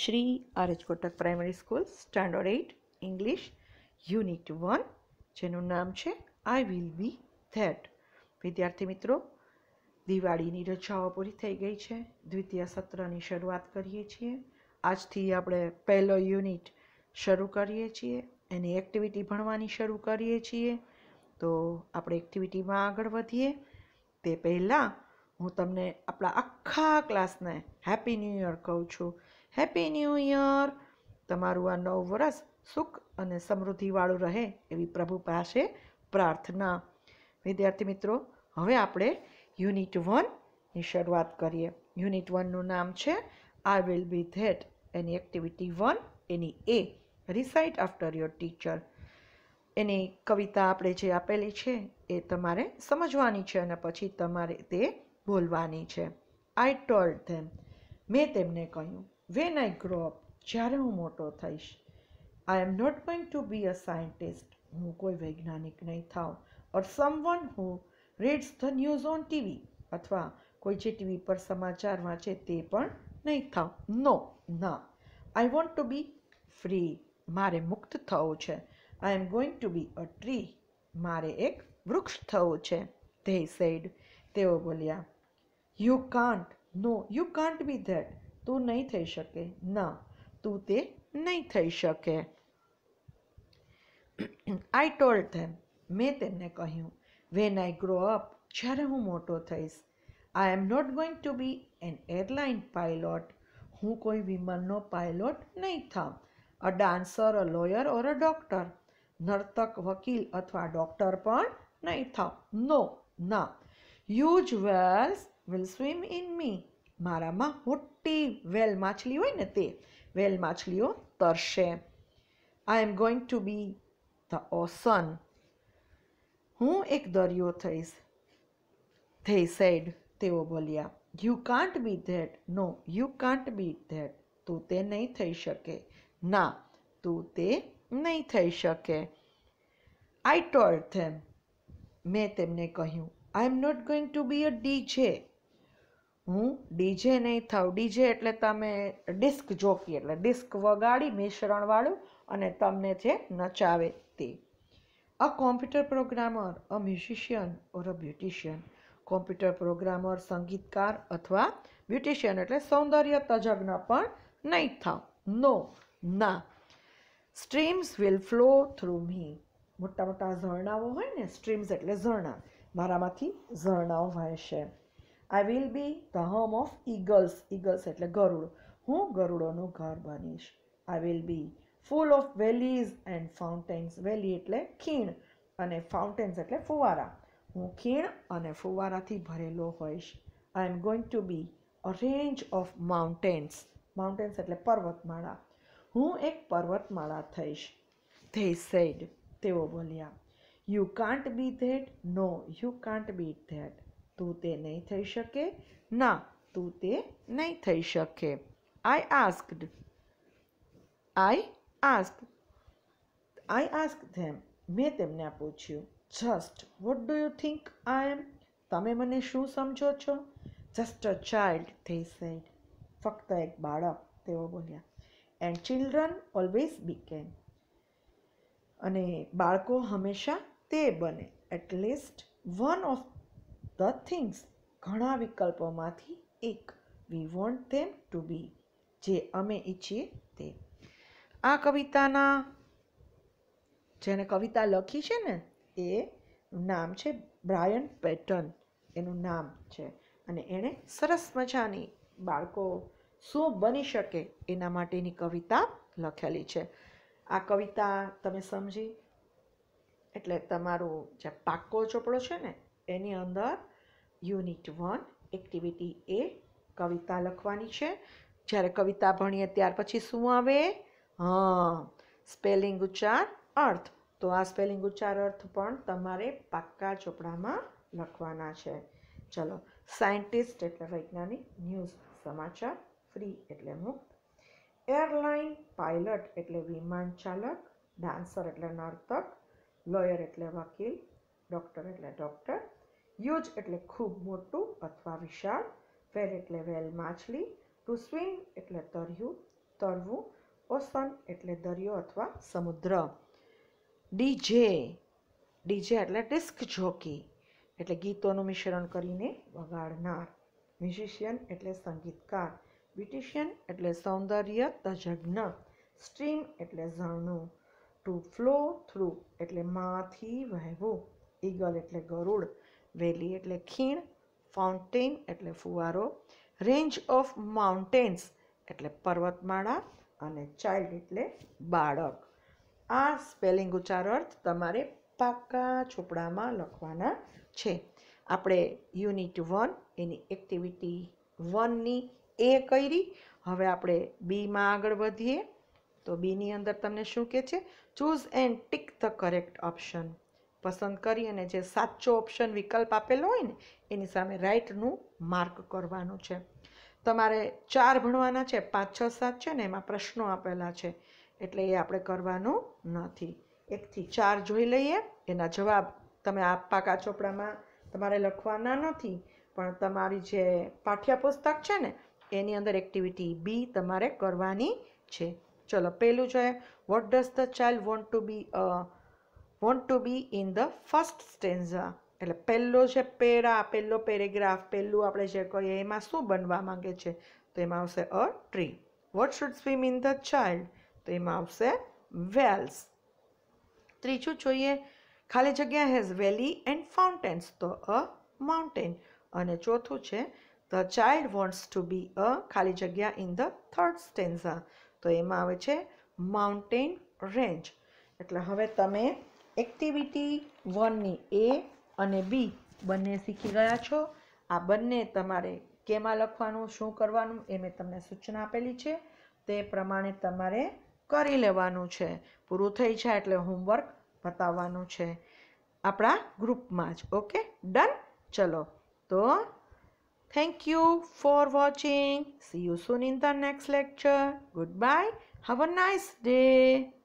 શ્રી આરજ Kotak primary school standard eight English unit one જેનું નામ છે આઈ વિલ બી ધેટ વિદ્યાર્થી મિત્રો દિવાળીની રજાઓ પૂરી થઈ ગઈ છે દ્વિતીય સત્રની શરૂઆત કરીએ છીએ આજથી આપણે પહેલો યુનિટ શરૂ કરીએ છીએ એની એક્ટિવિટી ભણવાની શરૂ કરીએ છીએ તો આપણે એક્ટિવિટીમાં આગળ વધીએ તે પહેલાં હું તમને આપણા આખા ક્લાસને હેપી ન્યૂ યર કહું છું હેપી ન્યૂ યર તમારું આ નવ વર્ષ સુખ અને સમૃદ્ધિવાળું રહે એવી પ્રભુ પાસે પ્રાર્થના વિદ્યાર્થી મિત્રો હવે આપણે યુનિટ વનની શરૂઆત કરીએ યુનિટ વનનું નામ છે I will be that any activity one any a recite after your teacher any કવિતા આપણે જે આપેલી છે એ તમારે સમજવાની છે અને પછી તમારે તે બોલવાની છે આઈ ટોલ્ડ ધેમ મેં તેમને કહ્યું વેન આઈ ગ્રો અપ જ્યારે હું મોટો થઈશ I am not going to be a scientist હું કોઈ વૈજ્ઞાનિક નહીં થાઉં or someone who reads the news on TV અથવા કોઈ જે ટીવી પર સમાચાર વાંચે તે પણ નહીં થાઉં નો ના I want to be free મારે મુક્ત થવું છે I am going to be a tree મારે એક વૃક્ષ થવું છે ધે સેડ તેઓ બોલ્યા you can't no you can't be that તું નહીં થઈ શકે ના તું તે નહીં થઈ શકે આઈ ટોલ્ડ ધેમ મેં તેમને કહ્યું વેન આઈ ગ્રો અપ જ્યારે હું મોટો થઈશ I am not going to be an airline pilot હું કોઈ વિમાનનો પાયલોટ નહીં થાઉં a dancer a lawyer or a doctor નર્તક વકીલ અથવા ડૉક્ટર પણ નહીં થાઉં નો ના use whales will swim in me મારામાં મોટી વેલ માછલી હોય ને તે વેલ માછલીઓ તરશે I am going to be the ocean હું એક દરિયો થઈશ ધે સેડ તેઓ બોલ્યા you can't be that no you can't be that તું તે નહીં થઈ શકે ના તું તે નહીં થઈ શકે આઈ ટોલ્ડ ધેમ મેં તેમને કહ્યું I am not going to be a D છે હું ડીજે નહીં થાઉં ડીજે એટલે તમે ડિસ્ક જોકી એટલે ડિસ્ક વગાડી મિશ્રણવાળું અને તમને જે નચાવે તે a computer programmer a musician or a beautician computer programmer સંગીતકાર અથવા બ્યુટિશિયન એટલે સૌંદર્ય તજજ્ઞ પણ નહીં થાવ નો ના streams will flow through me મોટા મોટા ઝરણાઓ હોય ને સ્ટ્રીમ્સ એટલે ઝરણા મારામાંથી ઝરણાઓ વહેશે I will be the home of eagles eagles એટલે ગરુડ હું ગરુડોનું ઘર બનીશ I will be full of valleys and fountains valley એટલે ખીણ અને ફાઉન્ટેન્સ એટલે ફુવારા હું ખીણ અને ફુવારાથી ભરેલો હોઈશ I am going to be a range of mountains mountains એટલે પર્વતમાળા હું એક પર્વતમાળા થઈશ ધે સેડ તેઓ બોલ્યા you can't be that no you can't be that તું તે નહીં થઈ શકે ના તું તે નહીં થઈ શકે I asked I ask I ask them મેં તેમને પૂછ્યું just what do you think I am તમે મને શું સમજો છો just a child they said ફક્ત એક બાળક તેઓ બોલ્યા એન્ડ ચિલ્ડ્રન ઓલવેઝ કેન અને બાળકો હંમેશા તે બને at least one of the things ઘણા વિકલ્પોમાંથી એક વી વોન્ટ ધેમ ટુ બી જે અમે ઈચ્છીએ તે આ કવિતાના જેણે કવિતા લખી છે ને એ નામ છે બ્રાયન પેટર્ન એનું નામ છે અને એણે સરસ મજાની બાળકો શું બની શકે એના માટેની કવિતા લખેલી છે આ કવિતા તમે સમજી એટલે તમારું જે પાક્કો ચોપડો છે ને એની અંદર યુનિટ વન એક્ટિવિટી એ કવિતા લખવાની છે જ્યારે કવિતા ભણીએ ત્યાર પછી શું આવે હા સ્પેલિંગ ઉચ્ચાર અર્થ તો આ સ્પેલિંગ ઉચ્ચાર અર્થ પણ તમારે પાક્કા ચોપડામાં લખવાના છે ચલો સાયન્ટિસ્ટ એટલે વૈજ્ઞાનિક ન્યૂઝ સમાચાર ફ્રી એટલે મુક્ત એરલાઇન પાયલટ એટલે વિમાન ચાલક ડાન્સર એટલે નર્તક લોયર એટલે વકીલ ડૉક્ટર એટલે ડૉક્ટર huge એટલે ખૂબ મોટું અથવા વિશાળ whale એટલે व्हेल માછલી to swim એટલે તરવું તરવું ઓશન એટલે દરિયો અથવા સમુદ્ર dj dj એટલે ડિસ્ક જોકી એટલે ગીતોનું મિશ્રણ કરીને વગાડનાર મ્યુઝિશિયન એટલે સંગીતકાર બ્રિટિશિયન એટલે સૌંદર્ય તજજ્ઞ સ્ટ્રીમ એટલે ઝરણું to flow through એટલે માંથી વહેવું eagle એટલે ગરોડ વેલી એટલે ખીણ ફાઉન્ટેન એટલે ફુવારો રેન્જ ઓફ માઉન્ટેન્સ એટલે પર્વતમાળા અને ચાઇલ્ડ એટલે બાળક આ સ્પેલિંગ ઉચ્ચાર અર્થ તમારે પાકા છોપડામાં લખવાના છે આપણે યુનિટ વન એની એક્ટિવિટી વનની એ કરી હવે આપણે બીમાં આગળ વધીએ તો બીની અંદર તમને શું કહે છે choose and tick the correct option પસંદ કરી અને જે સાચો ઓપ્શન વિકલ્પ આપેલો હોય ને એની સામે રાઇટનું માર્ક કરવાનું છે તમારે ચાર ભણવાના છે પાંચ છ સાત છે ને એમાં પ્રશ્નો આપેલા છે એટલે એ આપણે કરવાનું નથી એકથી ચાર જોઈ લઈએ એના જવાબ તમે આ પાકા ચોપડામાં તમારે લખવાના નથી પણ તમારી જે પાઠ્યપુસ્તક છે ને એની અંદર એક્ટિવિટી બી તમારે કરવાની છે ચલો પહેલું છે what does the child want to be want to be in the first stanza એટલે પહેલો છે પેરા પહેલો પેરેગ્રાફ પહેલું આપણે જે કહીએ એમાં શું બનવા માંગે છે તો એમાં આવશે a tree what should swim in the child તો એમાં આવશે વેલ્સ ત્રીજું જોઈએ ખાલી જગ્યા હેઝ વેલી એન્ડ ફાઉન્ટેન્સ તો અ માઉન્ટેન અને ચોથું છે the child wants to be a ખાલી જગ્યા ઇન ધ થર્ડ સ્ટેન્ઝા તો એમાં આવે છે માઉન્ટેન રેન્જ એટલે હવે તમે એક્ટિવિટી વનની એ અને બી બંને શીખી ગયા છો આ બંને તમારે કેમાં લખવાનું શું કરવાનું એ મેં તમને સૂચના આપેલી છે તે પ્રમાણે તમારે કરી લેવાનું છે પૂરું થઈ જાય એટલે હોમવર્ક બતાવવાનું છે આપણા ગ્રુપમાં જ ઓકે ડન ચલો તો Thank you for watching. See you soon in the next lecture. Goodbye. Have a nice day.